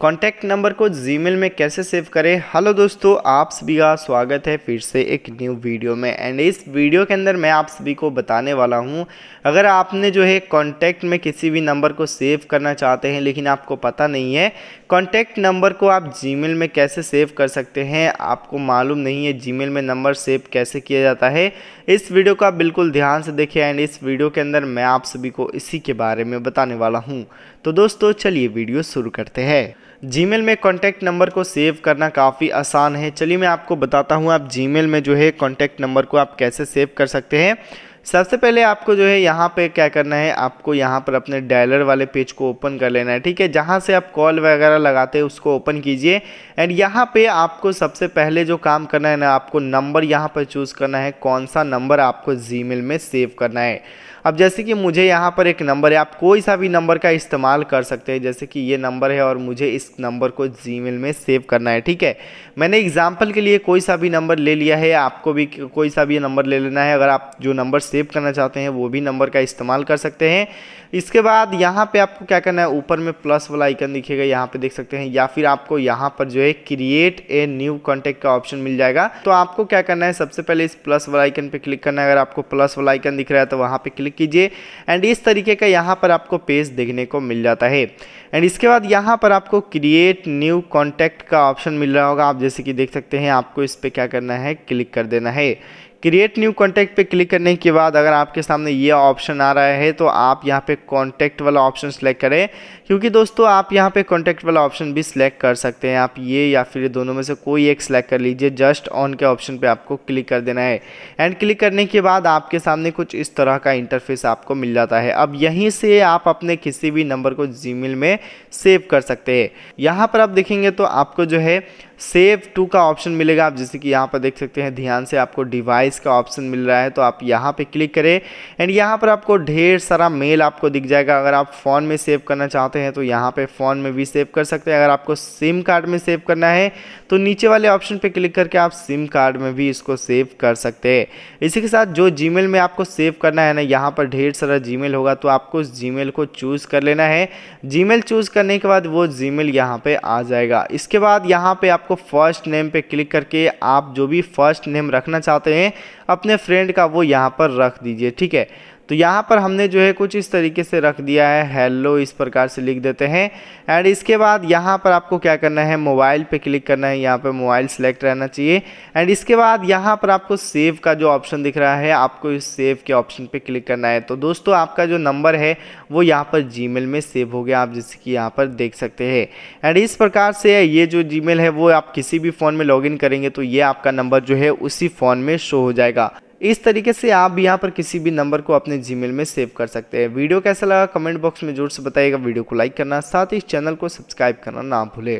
contact number को Gmail में कैसे सेव करें हेलो दोस्तों आप सभी का स्वागत है फिर से एक न्यू वीडियो में एंड इस वीडियो के अंदर मैं आप सभी को बताने वाला हूं अगर आपने जो है कॉन्टैक्ट में किसी भी नंबर को सेव करना चाहते हैं लेकिन आपको पता नहीं है कॉन्टैक्ट नंबर को आप जीमेल में कैसे सेव कर सकते हैं आपको मालूम नहीं है जी में नंबर सेव कैसे किया जाता है इस वीडियो को आप बिल्कुल ध्यान से देखें एंड इस वीडियो के अंदर मैं आप सभी को इसी के बारे में बताने वाला हूँ तो दोस्तों चलिए वीडियो शुरू करते हैं जीमेल में कॉन्टैक्ट नंबर को सेव करना काफ़ी आसान है चलिए मैं आपको बताता हूँ आप जीमेल में जो है कॉन्टैक्ट नंबर को आप कैसे सेव कर सकते हैं सबसे पहले आपको जो है यहाँ पे क्या करना है आपको यहाँ पर अपने डायलर वाले पेज को ओपन कर लेना है ठीक है जहाँ से आप कॉल वगैरह लगाते हैं उसको ओपन कीजिए एंड यहाँ पे आपको सबसे पहले जो काम करना है ना आपको नंबर यहाँ पर चूज़ करना है कौन सा नंबर आपको जीमेल में सेव करना है अब जैसे कि मुझे यहाँ पर एक नंबर है आप कोई सा भी नंबर का इस्तेमाल कर सकते हैं जैसे कि ये नंबर है और मुझे इस नंबर को जी में सेव करना है ठीक है मैंने एग्जाम्पल के लिए कोई सा भी नंबर ले लिया है आपको भी कोई सा भी नंबर ले लेना है अगर आप जो नंबर सेव करना चाहते हैं वो भी नंबर का इस्तेमाल कर सकते हैं इसके बाद यहाँ पे आपको क्या करना है ऊपर में प्लस वाला आइकन दिखेगा यहाँ पे देख सकते हैं या फिर आपको यहाँ पर जो है क्रिएट ए न्यू कॉन्टैक्ट का ऑप्शन मिल जाएगा तो आपको क्या करना है सबसे पहले इस प्लस वाला आइकन पे क्लिक करना है अगर आपको प्लस वाला आइकन दिख रहा है तो वहाँ पे क्लिक क्लिक कीजिए एंड इस तरीके का यहाँ पर आपको पेज देखने को मिल जाता है एंड इसके बाद यहाँ पर आपको क्रिएट न्यू कॉन्टैक्ट का ऑप्शन मिल रहा होगा आप जैसे कि देख सकते हैं आपको इस पर क्या करना है क्लिक कर देना है क्रिएट न्यू कॉन्टैक्ट पे क्लिक करने के बाद अगर आपके सामने ये ऑप्शन आ रहा है तो आप यहाँ पे कॉन्टैक्ट वाला ऑप्शन सेलेक्ट करें क्योंकि दोस्तों आप यहाँ पे कॉन्टैक्ट वाला ऑप्शन भी सिलेक्ट कर सकते हैं आप ये या फिर दोनों में से कोई एक सिलेक्ट कर लीजिए जस्ट ऑन के ऑप्शन पे आपको क्लिक कर देना है एंड क्लिक करने के बाद आपके सामने कुछ इस तरह का इंटरफेस आपको मिल जाता है अब यहीं से आप अपने किसी भी नंबर को जी में सेव कर सकते हैं यहाँ पर आप देखेंगे तो आपको जो है सेव टू का ऑप्शन मिलेगा आप जैसे कि यहाँ पर देख सकते हैं ध्यान से आपको डिवाइस का ऑप्शन मिल रहा है तो आप यहाँ पे क्लिक करें एंड यहाँ पर आपको ढेर सारा मेल आपको दिख जाएगा अगर आप फ़ोन में सेव करना चाहते हैं तो यहाँ पे फ़ोन में भी सेव कर सकते हैं अगर आपको सिम कार्ड में सेव करना है तो नीचे वाले ऑप्शन पर क्लिक करके आप सिम कार्ड में भी इसको सेव कर सकते हैं इसी के साथ जो जी में आपको सेव करना है ना यहाँ पर ढेर सारा जी होगा तो आपको उस जी को चूज़ कर लेना है जी चूज़ करने के बाद वो जी मेल यहाँ पर आ जाएगा इसके बाद यहाँ पर आपको आपको फर्स्ट नेम पे क्लिक करके आप जो भी फर्स्ट नेम रखना चाहते हैं अपने फ्रेंड का वो यहाँ पर रख दीजिए ठीक है तो यहाँ पर हमने जो है कुछ इस तरीके से रख दिया है हेलो इस प्रकार से लिख देते हैं एंड इसके बाद यहाँ पर आपको क्या करना है मोबाइल पे क्लिक करना है यहाँ पर मोबाइल सेलेक्ट रहना चाहिए एंड इसके बाद यहाँ पर आपको सेव का जो ऑप्शन दिख रहा है आपको इस सेव के ऑप्शन पर क्लिक करना है तो दोस्तों आपका जो नंबर है वो यहाँ पर जी में सेव हो गया आप जैसे कि यहाँ पर देख सकते हैं एंड इस प्रकार से ये जो जी है वो आप किसी भी फ़ोन में लॉग करेंगे तो ये आपका नंबर जो है उसी फ़ोन में शो हो जाएगा इस तरीके से आप यहाँ पर किसी भी नंबर को अपने जी में सेव कर सकते हैं वीडियो कैसा लगा कमेंट बॉक्स में जोर से बताइएगा वीडियो को लाइक करना साथ ही इस चैनल को सब्सक्राइब करना ना भूले